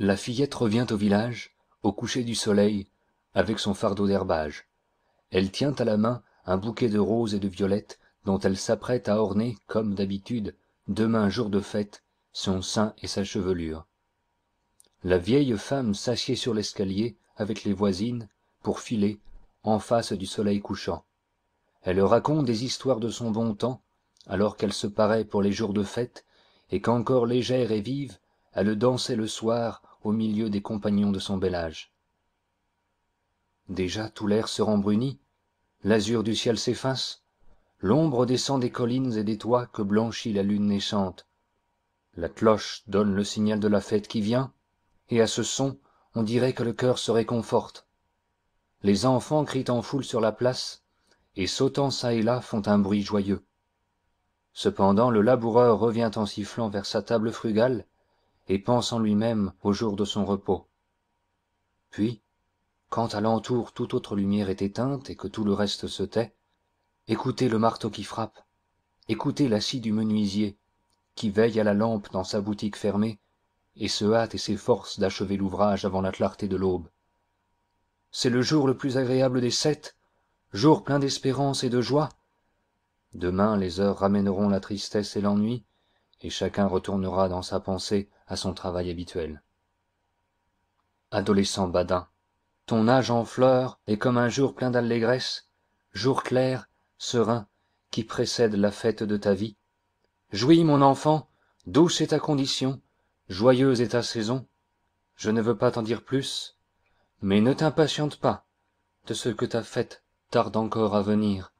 la fillette revient au village au coucher du soleil avec son fardeau d'herbage. elle tient à la main un bouquet de roses et de violettes dont elle s'apprête à orner comme d'habitude demain jour de fête son sein et sa chevelure la vieille femme s'assied sur l'escalier avec les voisines pour filer en face du soleil couchant elle raconte des histoires de son bon temps alors qu'elle se paraît pour les jours de fête et qu'encore légère et vive elle dansait le soir au milieu des compagnons de son bel âge déjà tout l'air se rembrunit l'azur du ciel s'efface l'ombre descend des collines et des toits que blanchit la lune naissante la cloche donne le signal de la fête qui vient et à ce son on dirait que le cœur se réconforte les enfants crient en foule sur la place et sautant çà et là font un bruit joyeux cependant le laboureur revient en sifflant vers sa table frugale et pense en lui-même au jour de son repos puis quand à l'entour toute autre lumière est éteinte et que tout le reste se tait écoutez le marteau qui frappe écoutez la scie du menuisier qui veille à la lampe dans sa boutique fermée et se hâte et s'efforce d'achever l'ouvrage avant la clarté de l'aube c'est le jour le plus agréable des sept jour plein d'espérance et de joie demain les heures ramèneront la tristesse et l'ennui et chacun retournera dans sa pensée à son travail habituel adolescent badin ton âge en fleur est comme un jour plein d'allégresse jour clair serein qui précède la fête de ta vie jouis mon enfant douce est ta condition joyeuse est ta saison je ne veux pas t'en dire plus mais ne t'impatiente pas de ce que ta fête tarde encore à venir